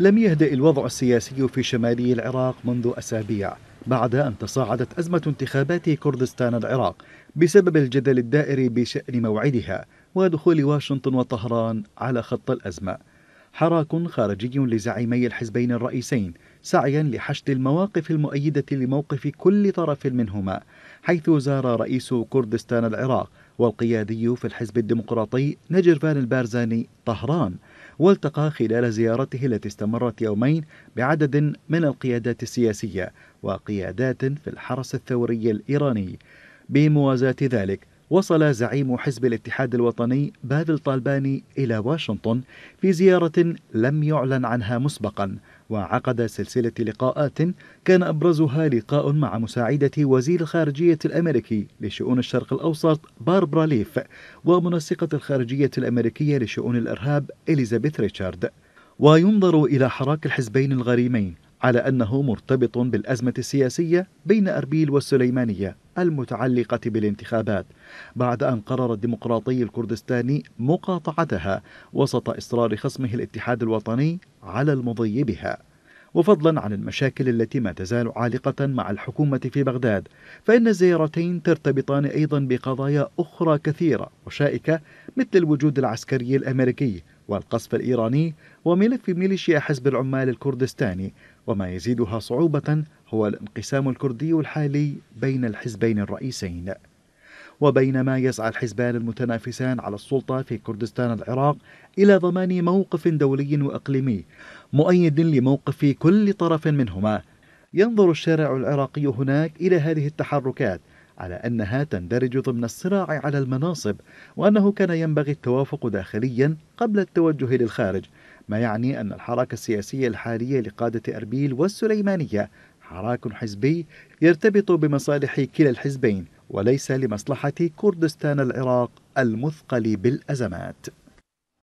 لم يهدئ الوضع السياسي في شمالي العراق منذ أسابيع بعد أن تصاعدت أزمة انتخابات كردستان العراق بسبب الجدل الدائري بشأن موعدها ودخول واشنطن وطهران على خط الأزمة حراك خارجي لزعيمي الحزبين الرئيسين سعيا لحشد المواقف المؤيدة لموقف كل طرف منهما حيث زار رئيس كردستان العراق والقيادي في الحزب الديمقراطي نجرفان البارزاني طهران والتقى خلال زيارته التي استمرت يومين بعدد من القيادات السياسية وقيادات في الحرس الثوري الإيراني بموازاة ذلك وصل زعيم حزب الاتحاد الوطني باذل طالباني إلى واشنطن في زيارة لم يعلن عنها مسبقا وعقد سلسلة لقاءات كان أبرزها لقاء مع مساعدة وزير الخارجية الأمريكي لشؤون الشرق الأوسط باربرا ليف ومنسقة الخارجية الأمريكية لشؤون الإرهاب إليزابيث ريتشارد وينظر إلى حراك الحزبين الغريمين على أنه مرتبط بالأزمة السياسية بين أربيل والسليمانية المتعلقة بالانتخابات بعد أن قرر الديمقراطي الكردستاني مقاطعتها وسط إصرار خصمه الاتحاد الوطني على المضي بها وفضلا عن المشاكل التي ما تزال عالقة مع الحكومة في بغداد فإن الزيارتين ترتبطان أيضا بقضايا أخرى كثيرة وشائكة مثل الوجود العسكري الأمريكي والقصف الإيراني وملف ميليشيا حزب العمال الكردستاني وما يزيدها صعوبة هو الانقسام الكردي الحالي بين الحزبين الرئيسين وبينما يسعى الحزبان المتنافسان على السلطة في كردستان العراق إلى ضمان موقف دولي وإقليمي مؤيد لموقف كل طرف منهما ينظر الشارع العراقي هناك إلى هذه التحركات على أنها تندرج ضمن الصراع على المناصب وأنه كان ينبغي التوافق داخليا قبل التوجه للخارج ما يعني أن الحركة السياسية الحالية لقادة أربيل والسليمانية حراك حزبي يرتبط بمصالح كلا الحزبين وليس لمصلحة كردستان العراق المثقل بالأزمات